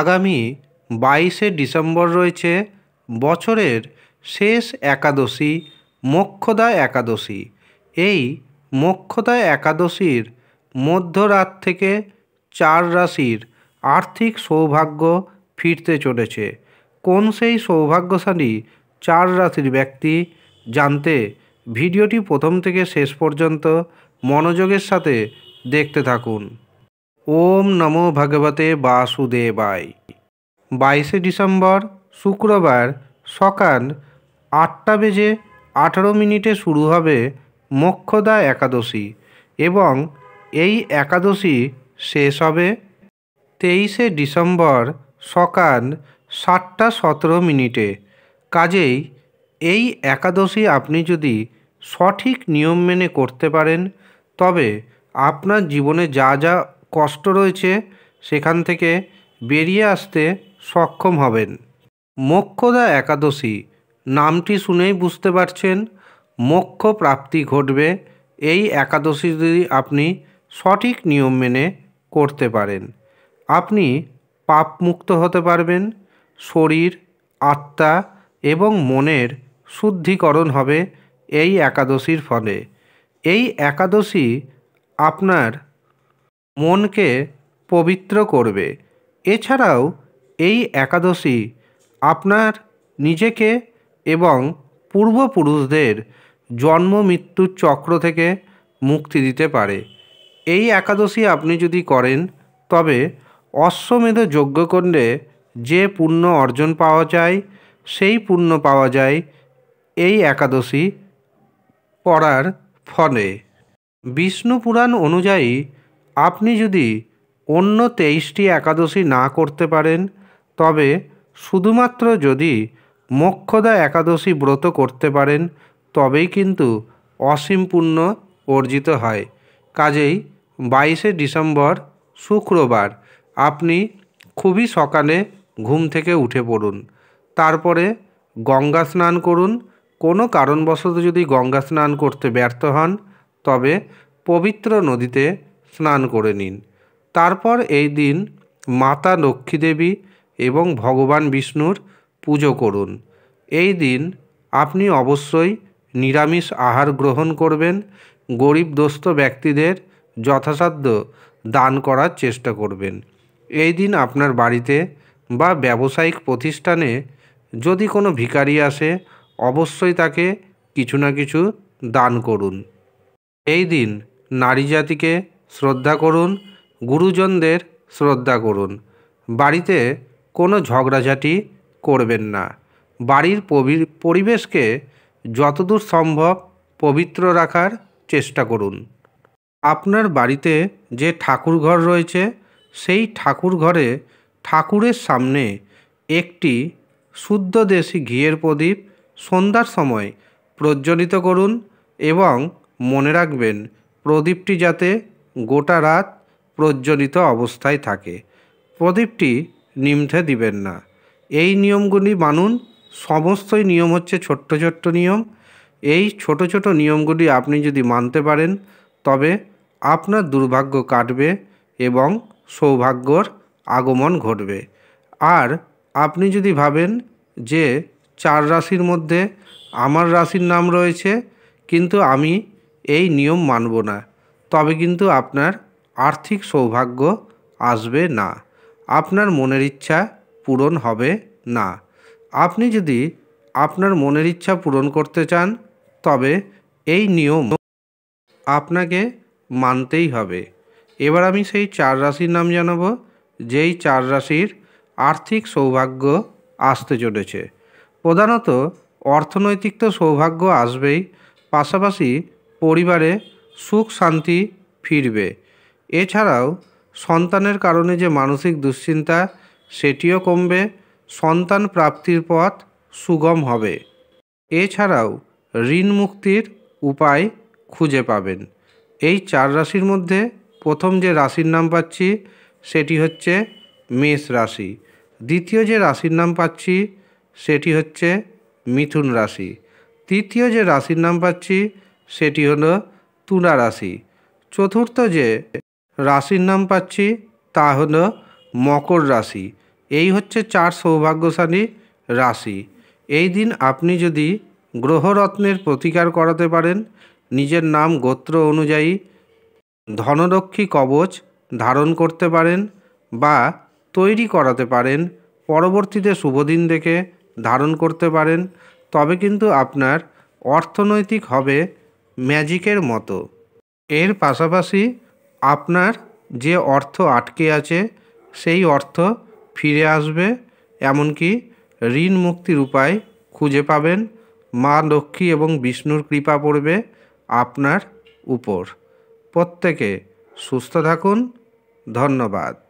আগামী বাইশে ডিসেম্বর রয়েছে বছরের শেষ একাদশী মোক্ষদা একাদশী এই মোক্ষদা একাদশীর মধ্যরাত থেকে চার রাশির আর্থিক সৌভাগ্য ফিরতে চলেছে কোন সেই সৌভাগ্যশালী চার রাশির ব্যক্তি জানতে ভিডিওটি প্রথম থেকে শেষ পর্যন্ত মনোযোগের সাথে দেখতে থাকুন ওম নমো ভগবতে বাসুদেবায় বাইশে ডিসেম্বর শুক্রবার সকাল আটটা বেজে আঠারো মিনিটে শুরু হবে মোক্ষদা একাদশী এবং এই একাদশী শেষ হবে তেইশে ডিসেম্বর সকাল সাতটা সতেরো মিনিটে কাজেই এই একাদশী আপনি যদি সঠিক নিয়ম মেনে করতে পারেন তবে আপনার জীবনে যা যা কষ্ট রয়েছে সেখান থেকে বেরিয়ে আসতে সক্ষম হবেন মোক্ষদা একাদশী নামটি শুনেই বুঝতে পারছেন মোক্ষ প্রাপ্তি ঘটবে এই একাদশী যদি আপনি সঠিক নিয়ম মেনে করতে পারেন আপনি পাপমুক্ত হতে পারবেন শরীর আত্মা এবং মনের শুদ্ধিকরণ হবে এই একাদশীর ফলে এই একাদশী আপনার মনকে পবিত্র করবে এছাড়াও এই একাদশী আপনার নিজেকে এবং পূর্বপুরুষদের জন্ম মৃত্যুর চক্র থেকে মুক্তি দিতে পারে এই একাদশী আপনি যদি করেন তবে অশ্বমেধ যজ্ঞ করলে যে পুণ্য অর্জন পাওয়া যায় সেই পুণ্য পাওয়া যায় এই একাদশী করার ফলে বিষ্ণু পুরাণ অনুযায়ী আপনি যদি অন্য তেইশটি একাদশী না করতে পারেন তবে শুধুমাত্র যদি মোক্ষদা একাদশী ব্রত করতে পারেন তবেই কিন্তু অসীম পুণ্য অর্জিত হয় কাজেই বাইশে ডিসেম্বর শুক্রবার আপনি খুবই সকালে ঘুম থেকে উঠে পড়ুন তারপরে গঙ্গা স্নান করুন কোনো কারণবশত যদি গঙ্গা স্নান করতে ব্যর্থ হন তবে পবিত্র নদীতে স্নান করে নিন তারপর এই দিন মাতা লক্ষ্মী দেবী এবং ভগবান বিষ্ণুর পুজো করুন এই দিন আপনি অবশ্যই নিরামিষ আহার গ্রহণ করবেন গরিব দোস্ত ব্যক্তিদের যথাসাধ্য দান করার চেষ্টা করবেন এই দিন আপনার বাড়িতে বা ব্যবসায়িক প্রতিষ্ঠানে যদি কোনো ভিকারি আসে অবশ্যই তাকে কিছু না কিছু দান করুন এই দিন নারী জাতিকে শ্রদ্ধা করুন গুরুজনদের শ্রদ্ধা করুন বাড়িতে কোনো ঝগড়াঝাটি করবেন না বাড়ির পরিবেশকে যতদূর সম্ভব পবিত্র রাখার চেষ্টা করুন আপনার বাড়িতে যে ঠাকুর ঘর রয়েছে সেই ঠাকুর ঘরে ঠাকুরের সামনে একটি শুদ্ধ দেশি ঘিয়ের প্রদীপ সন্ধ্যার সময় প্রজ্বলিত করুন এবং মনে রাখবেন প্রদীপটি যাতে গোটা রাত প্রজ্বলিত অবস্থায় থাকে প্রদীপটি নিমথে দিবেন না এই নিয়মগুলি মানুন সমস্তই নিয়ম হচ্ছে ছোট্ট ছোট্ট নিয়ম এই ছোট ছোট নিয়মগুলি আপনি যদি মানতে পারেন তবে আপনার দুর্ভাগ্য কাটবে এবং সৌভাগ্যর আগমন ঘটবে আর আপনি যদি ভাবেন যে চার রাশির মধ্যে আমার রাশির নাম রয়েছে কিন্তু আমি এই নিয়ম মানব না তবে কিন্তু আপনার আর্থিক সৌভাগ্য আসবে না আপনার মনের ইচ্ছা পূরণ হবে না আপনি যদি আপনার মনের ইচ্ছা পূরণ করতে চান তবে এই নিয়ম আপনাকে মানতেই হবে এবার আমি সেই চার রাশির নাম জানাবো যেই চার রাশির আর্থিক সৌভাগ্য আসতে চলেছে প্রধানত অর্থনৈতিক তো সৌভাগ্য আসবেই পাশাপাশি পরিবারে সুখ শান্তি ফিরবে এছাড়াও সন্তানের কারণে যে মানসিক দুশ্চিন্তা সেটিও কমবে সন্তান প্রাপ্তির পথ সুগম হবে এছাড়াও ঋণ মুক্তির উপায় খুঁজে পাবেন এই চার রাশির মধ্যে প্রথম যে রাশির নাম পাচ্ছি সেটি হচ্ছে মেষ রাশি দ্বিতীয় যে রাশির নাম পাচ্ছি সেটি হচ্ছে মিথুন রাশি তৃতীয় যে রাশির নাম পাচ্ছি সেটি হলো তুলা রাশি চতুর্থ যে রাশির নাম পাচ্ছি তা হলো মকর রাশি এই হচ্ছে চার সৌভাগ্যশালী রাশি এই দিন আপনি যদি গ্রহরত্নের প্রতিকার করাতে পারেন নিজের নাম গোত্র অনুযায়ী ধনরক্ষী কবচ ধারণ করতে পারেন বা তৈরি করাতে পারেন পরবর্তীতে শুভদিন দেখে ধারণ করতে পারেন তবে কিন্তু আপনার অর্থনৈতিক হবে ম্যাজিকের মতো এর পাশাপাশি আপনার যে অর্থ আটকে আছে সেই অর্থ ফিরে আসবে এমনকি ঋণ মুক্তির উপায় খুঁজে পাবেন মা লক্ষ্মী এবং বিষ্ণুর কৃপা পড়বে আপনার উপর প্রত্যেকে সুস্থ থাকুন ধন্যবাদ